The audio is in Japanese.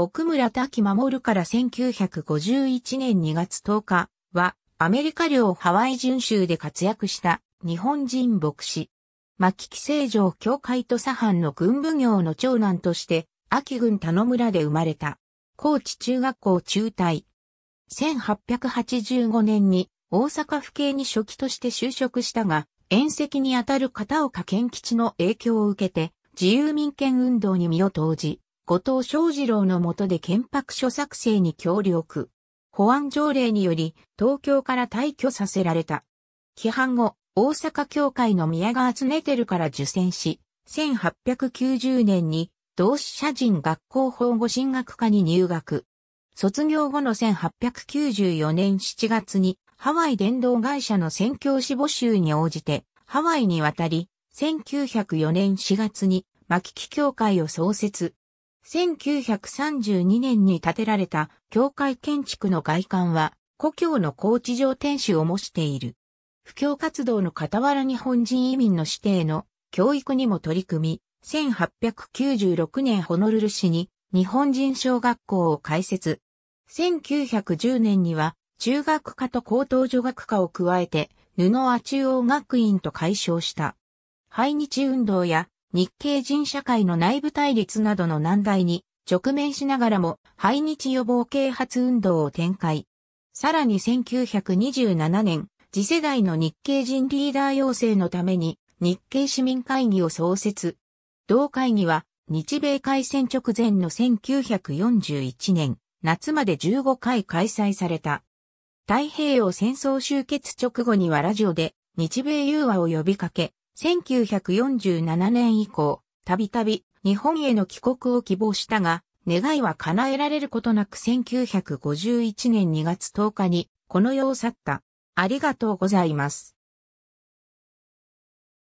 奥村滝守から1951年2月10日は、アメリカ領ハワイ準州で活躍した日本人牧師。牧木成城教会と左藩の軍部業の長男として、秋郡田野村で生まれた。高知中学校中退。1885年に大阪府警に初期として就職したが、遠赤にあたる片岡県吉の影響を受けて、自由民権運動に身を投じ、後藤昌二郎のもとで憲白書作成に協力。保安条例により東京から退去させられた。規範後、大阪教会の宮川常照から受選し、1890年に同志社人学校法護進学科に入学。卒業後の1894年7月にハワイ伝道会社の宣教師募集に応じてハワイに渡り、1904年4月に牧木教会を創設、1932年に建てられた教会建築の外観は、故郷の高知城天守を模している。布教活動の傍ら日本人移民の指定の教育にも取り組み、1896年ホノルル市に日本人小学校を開設。1910年には中学科と高等女学科を加えて布は中央学院と解消した。排日運動や日系人社会の内部対立などの難題に直面しながらも、排日予防啓発運動を展開。さらに1927年、次世代の日系人リーダー養成のために、日系市民会議を創設。同会議は、日米開戦直前の1941年、夏まで15回開催された。太平洋戦争終結直後にはラジオで日米融和を呼びかけ、1947年以降、たびたび日本への帰国を希望したが、願いは叶えられることなく1951年2月10日にこの世を去った。ありがとうございます。